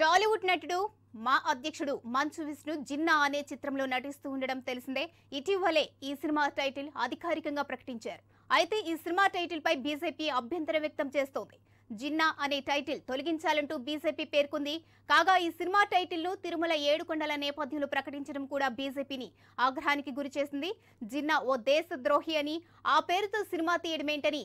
టాలీవుడ్ నటుడు మా అధ్యక్షుడు మంచు విష్ణు జిన్నా అనే చిత్రంలో నటిస్తూ ఉండడం తెలిసిందే ఇటీవలే ఈ సినిమా టైటిల్ అధికారికంగా ప్రకటించారు అయితే ఈ సినిమా టైటిల్ పై బీజేపీ అభ్యంతరం వ్యక్తం చేస్తోంది జిన్నా అనే టైటిల్ తొలగించాలంటూ బీజేపీ పేర్కొంది కాగా ఈ సినిమా టైటిల్ను తిరుమల ఏడుకొండల నేపథ్యంలో ప్రకటించడం కూడా బీజేపీని ఆగ్రహానికి గురిచేసింది జిన్నా ఓ దేశద్రోహి అని ఆ పేరుతో సినిమా తీయడమేంటని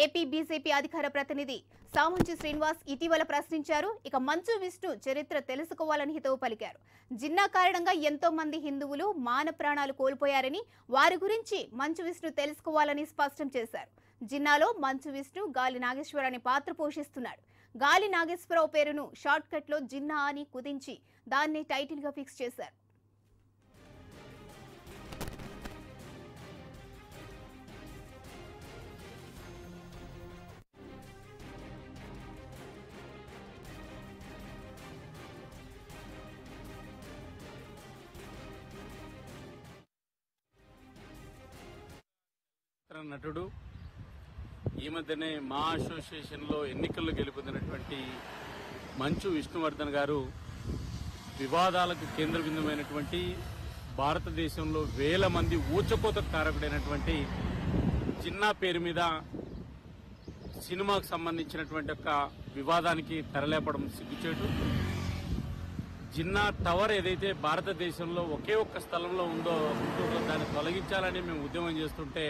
ఏపీ బీజేపీ అధికార ప్రతినిధి సామంచి శ్రీనివాస్ ఇటీవల ప్రశ్నించారు ఇక మంచు విష్ణు చరిత్ర తెలుసుకోవాలని హితవు పలికారు జిన్నా కారణంగా ఎంతో మంది హిందువులు మాన ప్రాణాలు కోల్పోయారని వారి గురించి మంచు విష్ణు తెలుసుకోవాలని స్పష్టం చేశారు జిన్నాలో మంచు విష్ణు గాలి నాగేశ్వర్ అనే పాత్ర పోషిస్తున్నాడు గాలి నాగేశ్వరరావు పేరును షార్ట్ కట్ లో జిన్నా అని కుదించి దాన్ని టైటిల్ గా ఫిక్స్ చేశారు నటుడు ఈ మధ్యనే మా అసోసియేషన్లో ఎన్నికల్లో గెలుపొందినటువంటి మంచు విష్ణువర్ధన్ గారు వివాదాలకు కేంద్ర బిందుమైనటువంటి భారతదేశంలో వేల మంది ఊచకోత కారకుడైనటువంటి చిన్న పేరు మీద సినిమాకు సంబంధించినటువంటి యొక్క వివాదానికి తెరలేపడం సిగ్గుచేటు జిన్నా టవర్ ఏదైతే భారతదేశంలో ఒకే ఒక్క స్థలంలో ఉందో ఉంటుందో దాన్ని తొలగించాలని మేము ఉద్యమం చేస్తుంటే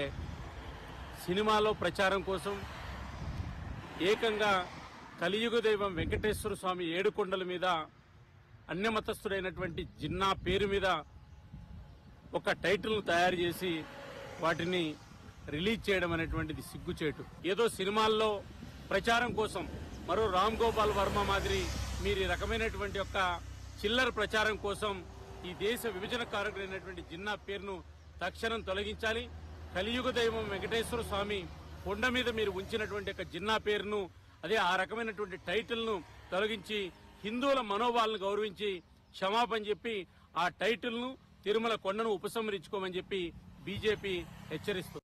సినిమాలో ప్రచారం కోసం ఏకంగా కలియుగ దైవం వెంకటేశ్వర స్వామి ఏడుకొండల మీద అన్యమతస్థుడైనటువంటి జిన్నా పేరు మీద ఒక టైటిల్ను తయారు చేసి వాటిని రిలీజ్ చేయడం అనేటువంటిది సిగ్గుచేటు ఏదో సినిమాల్లో ప్రచారం కోసం మరో రామ్ గోపాల్ వర్మ మాదిరి మీరు రకమైనటువంటి యొక్క చిల్లర ప్రచారం కోసం ఈ దేశ విభజన కారకుడైనటువంటి జిన్నా పేరును తక్షణం తొలగించాలి కలియుగ దైవం వెంకటేశ్వర స్వామి కొండ మీద మీరు ఉంచినటువంటి ఒక జిన్నా పేరును అదే ఆ రకమైనటువంటి టైటిల్ను తొలగించి హిందువుల మనోభావాలను గౌరవించి క్షమాపణ చెప్పి ఆ టైటిల్ను తిరుమల కొండను ఉపసంహరించుకోమని చెప్పి బీజేపీ హెచ్చరిస్తుంది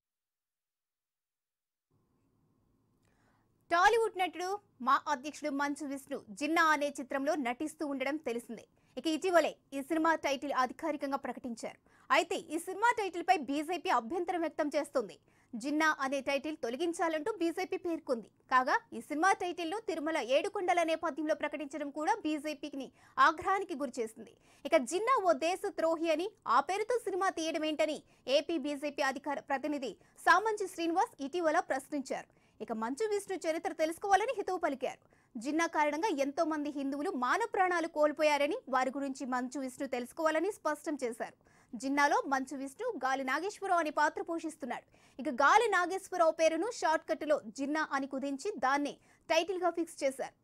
నటుడు మా అధ్యక్షుడు మంచు విష్ణు జిన్నా అనే చిత్రంలో నటిస్తూ ఉండడం తెలిసిందే ఇక ఇటీవలే ఈ సినిమా టైటిల్ అధికారికంగా ప్రకటించారు అయితే ఈ సినిమా టైటిల్ పై బీజేపీ అభ్యంతరం వ్యక్తం చేస్తుంది జిన్నా అనే టైటిల్ తొలగించాలంటూ బీజేపీ పేర్కొంది కాగా ఈ సినిమా టైటిల్ను తిరుమల ఏడుకొండల నేపథ్యంలో ప్రకటించడం కూడా బీజేపీని ఆగ్రహానికి గురిచేసింది ఇక జిన్నా ఓ దేశ ద్రోహి అని ఆ పేరుతో సినిమా తీయడమేంటని ఏపీ బీజేపీ అధికార ప్రతినిధి సామంజి శ్రీనివాస్ ఇటీవల ప్రశ్నించారు ఇక మంచు విష్ణు చరిత్ర తెలుసుకోవాలని హితవు పలికారు జిన్నా కారణంగా ఎంతో మంది హిందువులు మానవ ప్రాణాలు కోల్పోయారని వారి గురించి మంచు విష్ణు తెలుసుకోవాలని స్పష్టం చేశారు జిన్నాలో మంచు విష్ణు గాలి నాగేశ్వరరావు అనే పాత్ర పోషిస్తున్నాడు ఇక గాలి నాగేశ్వరరావు పేరును షార్ట్ లో జిన్నా అని కుదించి దాన్నే టైటిల్గా ఫిక్స్ చేశారు